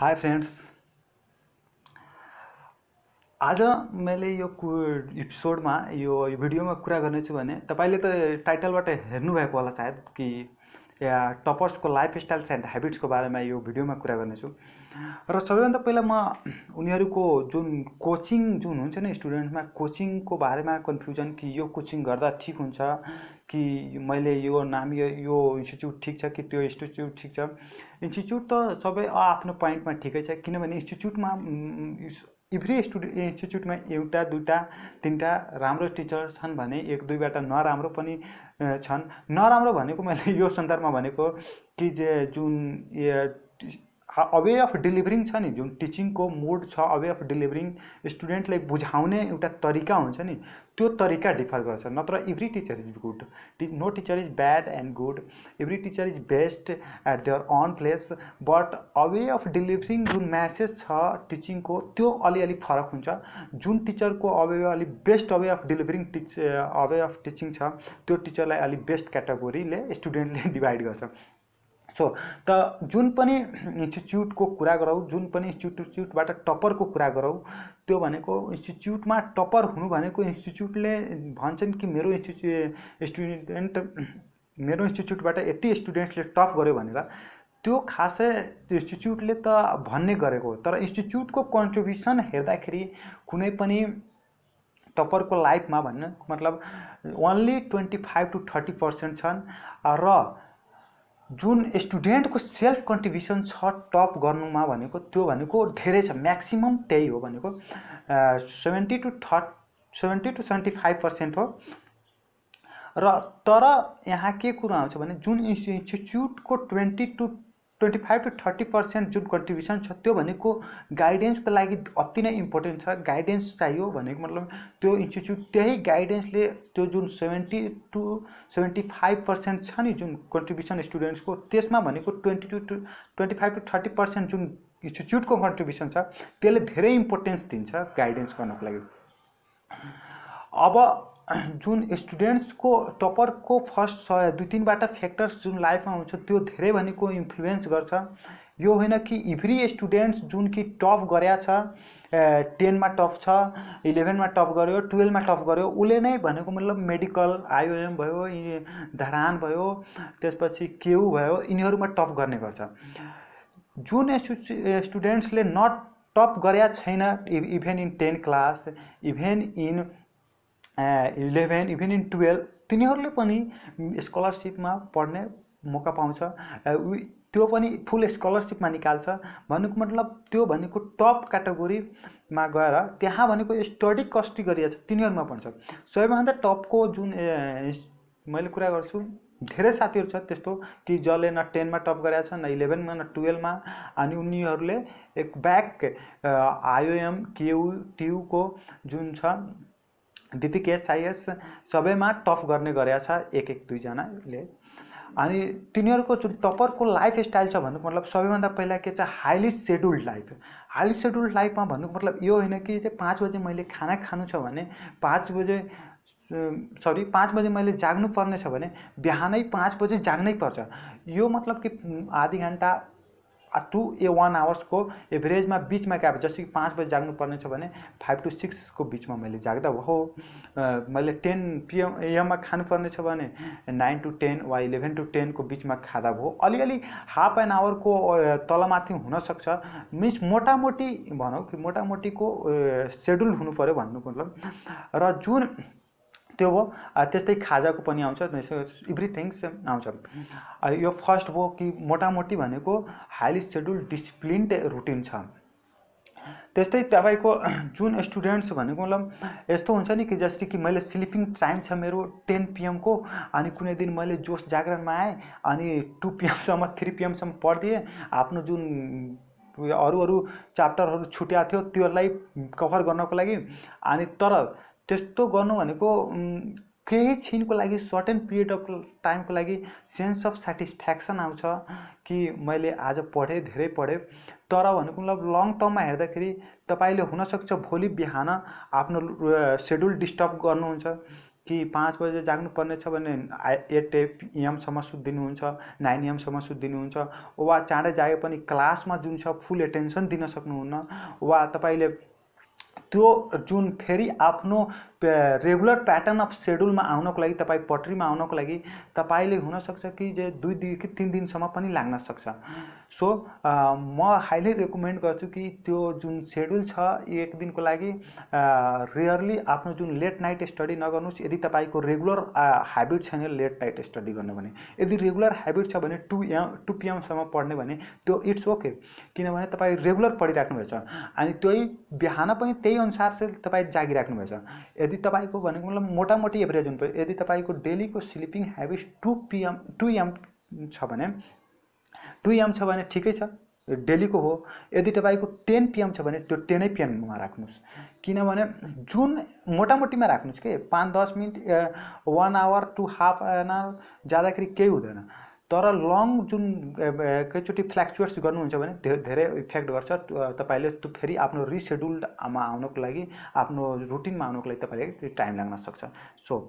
hi friends आज मैले यो में एपिसोडमा यो भिडियोमा कुरा गर्नेछु भने तपाईँले त टाइटलबाट हेर्नुभएको होला सायद कि या टपर्सको लाइफस्टाइल्स एन्ड हेबिट्सको बारेमा यो भिडियोमा कुरा गर्नेछु र सबैभन्दा पहिला म उनीहरूको जुन कोचिङ जुन हुन्छ नि स्टुडेन्टमा कोचिङको बारेमा कन्फ्युजन कि यो कोचिङ गर्दा ठिक हुन्छ कि मैले यो नाम यो यो इन्स्टिच्युट ठिक छ कि त्यो इन्स्टिच्युट ठिक छ इन्स्टिच्युट त सबै आफ्नो पोइन्टमा ठिकै छ किनभने इन्स्टिच्युटमा इभ्री स्टुडे इन्स्टिच्युटमा एउटा दुईवटा तिनवटा राम्रो टिचर छन् भने एक दुईवटा नराम्रो पनि छन् नराम्रो भनेको मैले यो सन्दर्भमा भनेको कि जे जुन अवे अफ डेलिभरिङ छ नि जुन टिचिङको मोड छ अवे अफ डेलिभरिङ स्टुडेन्टलाई बुझाउने एउटा तरिका हुन्छ नि त्यो तरिका डिफर गर्छ नत्र every teacher is good no teacher is bad and good every teacher is best at their own place but a way of delivering जुन म्यासेज छ टिचिङको त्यो अलिअलि फरक हुन्छ जुन टिचरको अवे अलिक best a way of delivering teach a way of teaching छ त्यो टिचरलाई अलिक बेस्ट क्याटेगोरीले स्टुडेन्टले डिभाइड गर्छ सो त जुन पनि इन्स्टिच्युटको कुरा गरौँ जुन पनि इन्स्टिच्युटबाट टपरको कुरा गरौँ त्यो भनेको इन्स्टिच्युटमा टपर हुनु भनेको इन्स्टिच्युटले भन्छन् कि मेरो इन्स्टिच्यु स्टुडेन्ट मेरो इन्स्टिच्युटबाट यति स्टुडेन्ट्सले टप गर्यो भनेर त्यो खासै इन्स्टिच्युटले त भन्ने गरेको तर इन्स्टिच्युटको कन्ट्रिब्युसन हेर्दाखेरि कुनै पनि टपरको लाइफमा भन्न मतलब only twenty five to thirty percent छन् र जुन स्टुडेन्टको सेल्फ कन्ट्रिब्युसन छ टप गर्नुमा भनेको त्यो भनेको धेरै छ म्याक्सिमम त्यही हो भनेको seventy to thirty seventy to seventy five percent हो र तर यहाँ के कुरो आउँछ भने जुन इन्स्टिच्युटको twenty to twenty five to thirty percent जुन कन्ट्रिब्युसन छ त्यो भनेको गाइडेन्सको लागि अति नै इम्पोर्टेन्ट छ गाइडेन्स चाहियो भनेको मतलब त्यो इन्स्टिच्युट त्यही गाइडेन्सले त्यो जुन seventy to seventy five percent छ नि जुन कन्ट्रिब्युसन स्टुडेन्ट्सको त्यसमा भनेको twenty to to twenty five to thirty percent जुन इन्स्टिच्युटको कन्ट्रिब्युसन छ त्यसले धेरै इम्पोर्टेन्स दिन्छ गाइडेन्स गर्नको लागि अब जुन स्टुडेन्ट्सको टपरको फर्स्ट सय दुई तिनवटा फ्याक्टर्स जुन लाइफमा हुन्छ त्यो धेरै भनेको इन्फ्लुएन्स गर्छ यो होइन कि इभ्री स्टुडेन्ट्स जुन कि टप गरेका छ टेनमा टप छ इलेभेनमा टप गर्यो टुवेल्भमा टप गर्यो उसले नै भनेको मतलब मेडिकल आइओएम भयो धरान भयो त्यसपछि केयु भयो यिनीहरूमा टप गर्ने गर्छ जुन स्टुडेन्ट्सले नट टप गरेका छैन even in ten class even in eleven even in twelve तिनीहरूले पनि स्कलरसिपमा पढ्ने मौका पाउँछ त्यो पनि फुल स्कलरसिपमा निकाल्छ भन्नुको मतलब त्यो भनेको टप क्याटेगोरीमा गएर त्यहाँ भनेको स्टडी कस्टी गरिएको छ तिनीहरूमा पढ्छ सबैभन्दा टपको जुन मैले कुरा गर्छु धेरै साथीहरू छ त्यस्तो कि जसले न टेनमा टप गरेका छन् न इलेभेनमा न टुवेल्भमा अनि उनीहरूले एक ब्याक आइओएम केयु ट्युको जुन छ बिपिकेएसआइएस सबैमा टप गर्ने गरेका छ एक एक दुईजनाले अनि तिनीहरूको जुन टपरको लाइफ स्टाइल छ भन्नुको मतलब सबैभन्दा पहिला के छ highly scheduled life highly scheduled लाइफमा भन्नुको मतलब यो होइन कि चाहिँ पाँच बजे मैले खाना खानु छ भने पाँच बजे सरी पाँच बजे मैले जाग्नु पर्ने छ भने बिहानै पाँच बजे जाग्नै पर्छ यो मतलब कि आधी घन्टा टु ए वान आवर्सको एभरेजमा बिचमा क्या जस्तो कि पाँच बजी जाग्नुपर्ने छ भने फाइभ टु सिक्सको बिचमा मैले जाग्दा हो मैले टेन पिएम एएममा खानुपर्ने छ भने नाइन टु टेन वा इलेभेन टु टेनको बिचमा खाँदा भयो अलिअलि हाफ एन आवरको तलमाथि हुनसक्छ मिन्स मोटामोटी भनौँ कि मोटामोटीको सेड्युल हुनु पऱ्यो भन्नु मतलब र जुन त्यो भयो त्यस्तै खाजाको पनि आउँछ थिङ्स आउँछ यो फर्स्ट भयो कि मोटामोटी भनेको हाइली सेड्युल डिसिप्लिन्ड रुटिन छ त्यस्तै तपाईँको जुन स्टुडेन्ट्स भनेको मतलब यस्तो हुन्छ नि कि जस्तै कि मैले स्लिपिङ टाइम छ मेरो टेन पिएमको अनि कुनै दिन मैले जोस जागरणमा आएँ अनि टु पिएमसम्म थ्री पिएमसम्म पढिदिएँ आफ्नो जुन अरू अरू च्याप्टरहरू छुट्याएको थियो त्योलाई कभर गर्नको लागि अनि तर त्यस्तो गर्नु भनेको केही छिनको लागि सर्टेन पिरियड अफ टाइमको लागि सेन्स अफ सेटिस्फ्याक्सन आउँछ कि मैले आज पढेँ धेरै पढेँ तर भनेको मतलब लङ टर्ममा हेर्दाखेरि तपाईँले हुनसक्छ भोलि बिहान आफ्नो सेड्युल डिस्टर्ब गर्नुहुन्छ कि पाँच बजे जाग्नुपर्ने छ भने एट पिएमसम्म सुत्दिनुहुन्छ नाइन एमसम्म सुत्दिनुहुन्छ वा चाँडै जागे पनि क्लासमा जुन छ फुल एटेन्सन दिन सक्नुहुन्न वा तपाईँले त्यो जुन फेरि आफ्नो रेगुलर प्याटर्न अफ सेड्युलमा आउनको लागि तपाईँ पटरीमा आउनको लागि तपाईँले हुनसक्छ कि जे दुईदेखि तिन दिनसम्म पनि लाग्न सक्छ सो म हाइली रेकमेन्ड गर्छु कि त्यो जुन सेड्युल छ एक दिनको लागि रेयरली आफ्नो जुन लेट नाइट स्टडी नगर्नुहोस् यदि तपाईँको रेगुलर हेबिट छैन लेट नाइट स्टडी गर्नु भने यदि रेगुलर हेबिट छ भने टु एम टु पिएमसम्म पढ्ने भने त्यो इट्स ओके किनभने तपाईँ रेगुलर पढिराख्नुभएछ अनि त्यही बिहान पनि त्यही अनुसार चाहिँ तपाईँ जागिराख्नुभएछ यदि तपाईँको भनेको मतलब मोटामोटी एभरेज हुनु यदि तपाईँको डेलीको sleeping habits two PM to AM छ भने टु एम छ भने ठिकै छ डेलीको हो यदि तपाईँको टेन पिएम छ भने त्यो टेनै पिएममा राख्नुहोस् किनभने जुन मोटामोटीमा राख्नुहोस् के पाँच दस minute one hour to half an hour जाँदाखेरि केही हुँदैन तर लङ जुन एकैचोटि फ्ल्याक्चुएट्स गर्नुहुन्छ भने धेरै इफेक्ट गर्छ तपाईँले त्यो फेरि आफ्नो रिसेड्युल्डमा आउनको लागि आफ्नो रुटिनमा आउनको लागि तपाईँले टाइम लाग्न सक्छ सो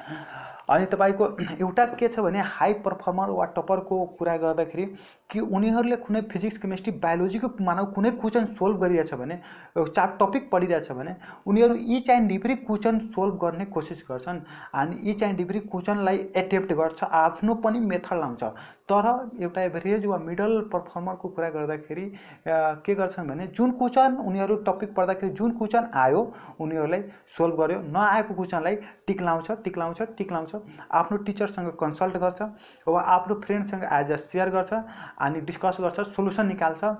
अनि तपाईँको एउटा के छ भने हाई पर्फर्मर वा टपरको कुरा गर्दाखेरि कि उनीहरूले कुनै फिजिक्स केमिस्ट्री बायोलोजीको मानव कुनै क्वेसन सोल्भ गरिरहेछ भने चार टपिक पढिरहेछ भने उनीहरू each and every question solve गर्ने कोसिस गर्छन् अनि इच एन्ड डिभ्री क्वेसनलाई एटेम्प्ट गर्छ आफ्नो पनि मेथड लाउँछ तर एउटा एभरेज वा मिडल पर्फर्मरको कुरा गर्दाखेरि के गर्छन् भने जुन क्वेसन उनीहरू टपिक पढ्दाखेरि जुन क्वेसन आयो उनीहरूलाई सोल्भ गर्यो नआएको क्वेसनलाई टिक लाउँछ टिक लाउँछ टिक लाउँछ आफ्नो टिचरसँग कन्सल्ट गर्छ वा आफ्नो फ्रेन्डसँग एज अ सेयर गर्छ अनि डिस्कस गर्छ सोल्युसन निकाल्छ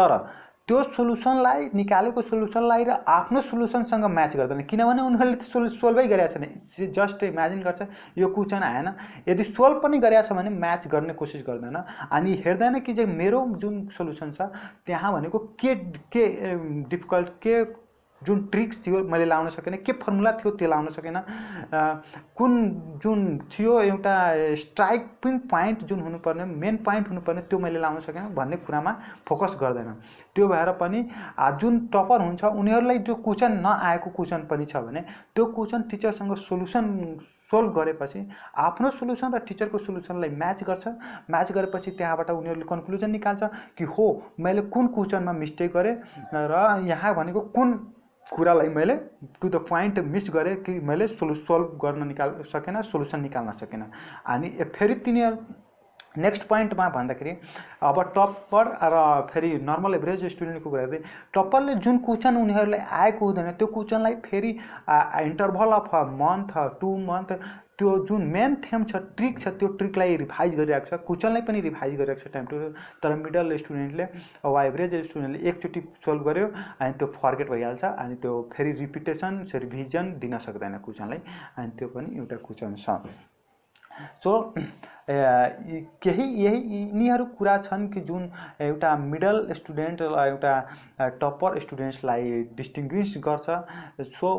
तर त्यो सोल्युसनलाई निकालेको सोल्युसनलाई र आफ्नो सोल्युसनसँग म्याच गर्दैन किनभने उनीहरूले त्यो सोल्यु सोल्भै गरेका छैन जस्ट इमेजिन गर्छ यो क्वेसन आएन यदि सोल्भ पनि गरेका छ भने म्याच गर्ने कोसिस गर्दैन अनि हेर्दैन कि चाहिँ मेरो जुन सोल्युसन छ त्यहाँ भनेको के के डिफिकल्ट के जुन ट्रिक्स थियो मैले लाउन सकेन के फर्मुला थियो त्यो लाउन सकेन कुन जुन थियो एउटा स्ट्राइक पिन पोइन्ट जुन हुनुपर्ने मेन पोइन्ट हुनुपर्ने त्यो मैले लाउन सकेन भन्ने कुरामा फोकस गर्दैन त्यो भएर पनि जुन टपर हुन्छ उनीहरूलाई जो क्वेसन नआएको क्वेसन पनि छ भने त्यो क्वेसन टिचरसँग सोल्युसन सोल्भ गरेपछि आफ्नो सोल्युसन र टिचरको सोल्युसनलाई म्याच गर्छ म्याच गरेपछि त्यहाँबाट उनीहरूले कन्क्लुजन निकाल्छ कि हो मैले कुन क्वेसनमा मिस्टेक गरेँ र यहाँ भनेको कुन कुरालाई मैले टु द पोइन्ट मिस गरेँ कि मैले सोलु सल्भ गर्न निकाल सकेन सोल्युसन निकाल्न सकेन अनि फेरि तिनीहरू नेक्स्ट पोइन्टमा भन्दाखेरि अब टप्पर र फेरि नर्मल एभरेज स्टुडेन्टको कुरा गर्दै टप्परले जुन क्वेसन उनीहरूले आएको हुँदैन त्यो क्वेसनलाई फेरि interval of a month to month त्यो जुन मेन थेम छ ट्रिक छ त्यो ट्रिकलाई रिभाइज गरिरहेको छ कुचनलाई पनि रिभाइज गरिरहेको छ टाइम टु तर मिडल स्टुडेन्टले अब एभरेज स्टुडेन्टले एकचोटि सल्भ गर्यो अनि त्यो फर्केट भइहाल्छ अनि त्यो फेरि रिपिटेसन रिभिजन दिन सक्दैन कुचनलाई अनि त्यो पनि एउटा कुचन छ सो केही यही यिनीहरू कुरा छन् कि जुन एउटा मिडल स्टुडेन्ट र एउटा टप्पर स्टुडेन्ट्सलाई डिस्टिङ्ग्विस गर्छ सो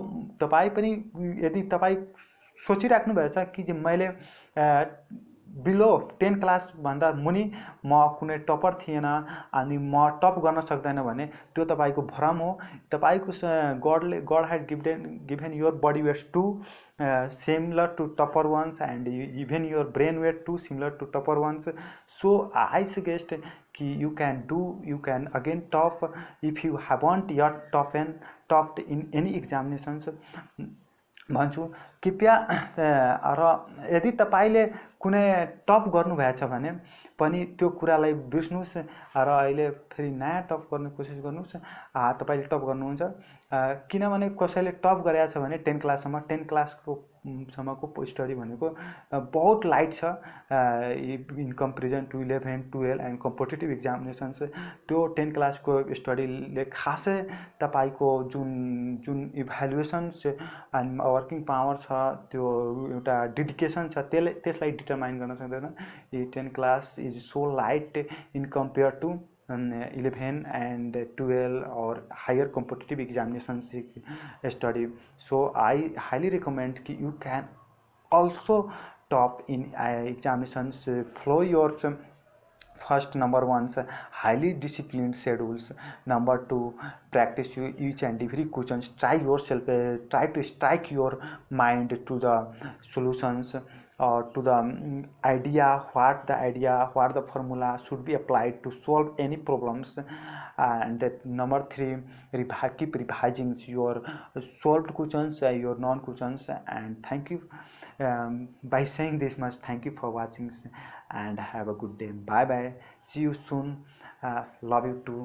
तपाईँ पनि यदि तपाईँ सोची भएको कि मैले बिलो टेन क्लासभन्दा मुनि म टपर थिएन अनि म टप गर्न सक्दैन भने भ्रम हो तपाईँको गडले god had given given your body weight to similar to topper ones and even your brain weight to similar to topper ones so I suggest कि you can do you can again tough if you have your tough and and in any examinations भन्छु कृपया र यदि तपाईँले कुनै top गर्नुभएछ भने पनि त्यो कुरालाई बुझ्नुहोस् र अहिले फेरि नयाँ टप गर्ने कोसिस गर्नुहोस् तपाईँले टप गर्नुहुन्छ किनभने कसैले टप गरेको छ भने टेन क्लाससम्म टेन क्लासको सम्मको स्टडी भनेको बहुत लाइट छ in comparison to eleven twelve and competitive examinations त्यो टेन क्लासको स्टडीले खासै तपाईँको जुन जुन इभ्यालुएसन्स एन्ड वर्किङ पावर छ त्यो एउटा डेडिकेसन छ त्यसले त्यसलाई डिटरमाइन गर्न सक्दैन ten class is so light in compare to eleven and twelve और higher competitive examination study so I highly recommend कि you can also top in examination follow your first number one highly discipline schedules number two practice you each and every question try yourself try to strike your mind to the solutions Uh, to the um, idea what the idea what the formula should be applied to solve any problems and number three revi keep revising your solved questions uh, your non questions and thank you um, by saying this much thank you for watching and have a good day bye bye see you soon uh, love you too